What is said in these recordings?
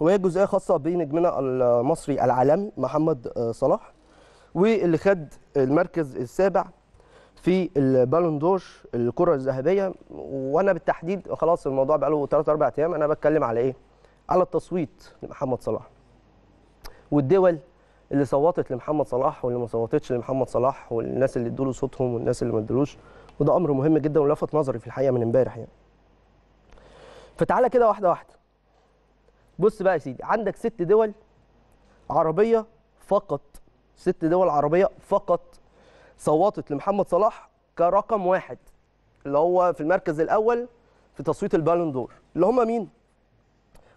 وهي جزئيه خاصه بنجمنا المصري العالمي محمد آه، صلاح واللي خد المركز السابع في البالون دور الكره الذهبيه وانا بالتحديد خلاص الموضوع بقاله 3 4 ايام انا بتكلم على ايه على التصويت لمحمد صلاح والدول اللي صوتت لمحمد صلاح واللي ما صوتتش لمحمد صلاح والناس اللي ادوا صوتهم والناس اللي ما ادولوش وده امر مهم جدا ولفت نظري في الحقيقه من امبارح يعني فتعالى كده واحده واحده بص بقى يا سيدي عندك ست دول عربيه فقط ست دول عربيه فقط صوتت لمحمد صلاح كرقم واحد اللي هو في المركز الاول في تصويت البالون دور اللي هم مين؟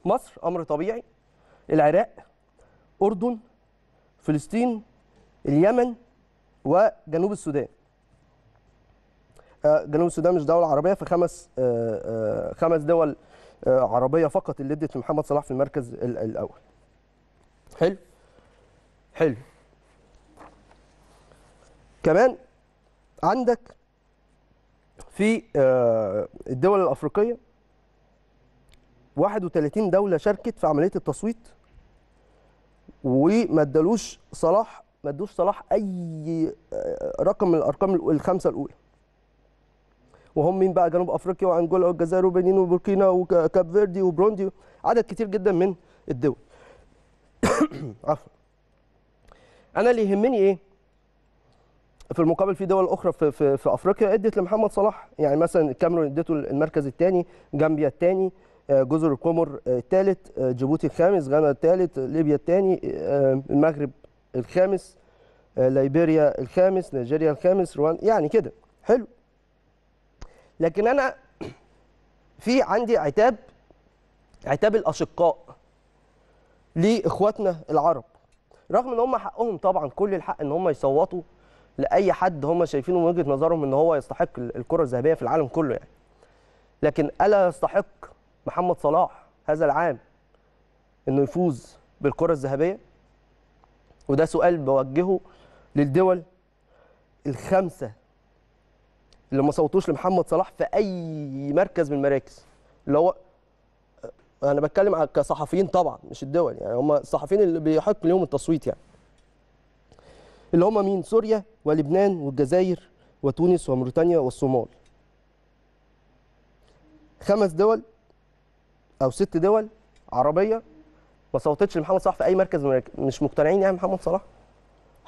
مصر امر طبيعي العراق اردن فلسطين اليمن وجنوب السودان آه، جنوب السودان مش دوله عربيه خمس آه، آه، خمس دول آه، عربيه فقط اللي ادت لمحمد صلاح في المركز الاول حلو حلو كمان عندك في آه، الدول الافريقيه 31 دوله شاركت في عمليه التصويت وما ادالوش صلاح ما ادوش صلاح اي آه، رقم من الارقام الخمسه الاولى وهم مين بقى جنوب افريقيا وانجولا والجزائر وبنين وبوركينا وكاب فيردي وبروندي عدد كتير جدا من الدول عفوا انا اللي يهمني ايه في المقابل في دول اخرى في, في, في افريقيا ادت لمحمد صلاح يعني مثلا الكاميرون ادته المركز الثاني جامبيا الثاني آه، جزر القمر آه، الثالث آه، جيبوتي الخامس غانا الثالث ليبيا الثاني المغرب الخامس ليبيريا الخامس نيجيريا الخامس روان يعني كده حلو لكن انا في عندي عتاب عتاب الاشقاء لاخواتنا العرب رغم ان هم حقهم طبعا كل الحق ان هم يصوتوا لاي حد هم شايفينه من وجهه نظرهم ان هو يستحق الكره الذهبيه في العالم كله يعني لكن الا يستحق محمد صلاح هذا العام انه يفوز بالكره الذهبيه وده سؤال بوجهه للدول الخمسه اللي ما صوتوش لمحمد صلاح في اي مركز من المراكز اللي هو انا بتكلم على كصحفيين طبعا مش الدول يعني هم الصحفيين اللي بيحق لهم التصويت يعني اللي هم مين سوريا ولبنان والجزائر وتونس وموريتانيا والصومال خمس دول او ست دول عربيه ما صوتتش لمحمد صلاح في اي مركز مش مقتنعين يعني محمد صلاح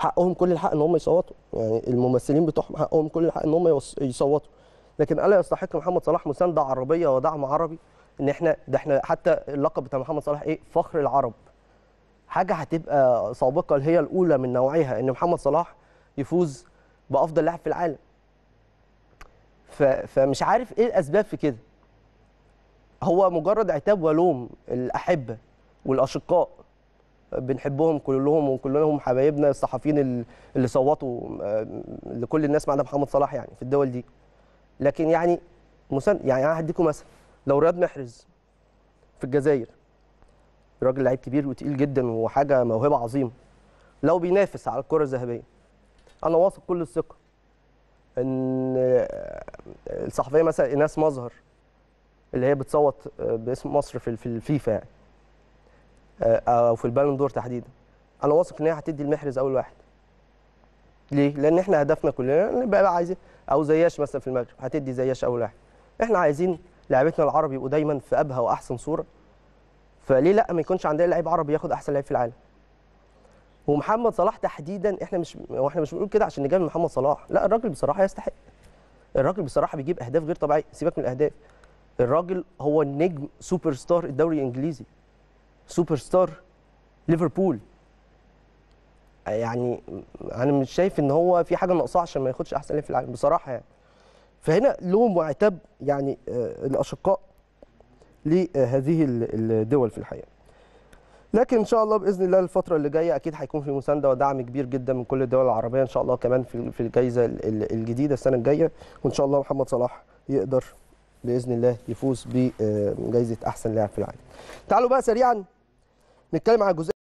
حقهم كل الحق ان هم يصوتوا يعني الممثلين بتوعهم حقهم كل الحق ان هم يصوتوا لكن الا يستحق محمد صلاح مسانده عربيه ودعم عربي ان احنا ده احنا حتى اللقب بتاع محمد صلاح ايه فخر العرب حاجه هتبقى سابقه اللي هي الاولى من نوعها ان محمد صلاح يفوز بافضل لاعب في العالم فمش عارف ايه الاسباب في كده هو مجرد عتاب ولوم الاحبه والاشقاء بنحبهم كلهم وكلهم حبايبنا الصحفيين اللي صوتوا آه، لكل الناس ما عدا محمد صلاح يعني في الدول دي لكن يعني مسن يعني انا هديكم مثل لو رياض محرز في الجزائر راجل لعيب كبير وتقيل جدا وحاجه موهبه عظيمه لو بينافس على الكره الذهبيه انا واثق كل الثقه ان آه، الصحفيه مثلا ايناس مظهر اللي هي بتصوت آه، باسم مصر في الفيفا يعني او آه، آه، في البالون دور تحديدا انا واثق ان هي هتدي لمحرز اول واحد ليه لان احنا هدفنا كلنا بقى عايزين او زياش مثلا في المغرب هتدي زياش اول واحد احنا عايزين لعبتنا العربي يبقوا دايما في ابهى واحسن صوره فليه لا ما يكونش عندنا لعيب عربي ياخد احسن لعيب في العالم ومحمد صلاح تحديدا احنا مش واحنا مش بنقول كده عشان نجامل محمد صلاح لا الراجل بصراحه يستحق الراجل بصراحه بيجيب اهداف غير طبيعيه سيبك من الاهداف الراجل هو النجم سوبر ستار الدوري الانجليزي سوبر ستار ليفربول يعني انا مش شايف ان هو في حاجه ناقصه عشان ما ياخدش احسن لاعب في العالم بصراحه يعني فهنا لوم وعتاب يعني آه، الاشقاء لهذه الدول في الحقيقه لكن ان شاء الله باذن الله الفتره اللي جايه اكيد هيكون في مسانده ودعم كبير جدا من كل الدول العربيه ان شاء الله كمان في في الجائزه الجديده السنه الجايه وان شاء الله محمد صلاح يقدر باذن الله يفوز بجائزه احسن لاعب في العالم. تعالوا بقى سريعا نتكلم على جزئيه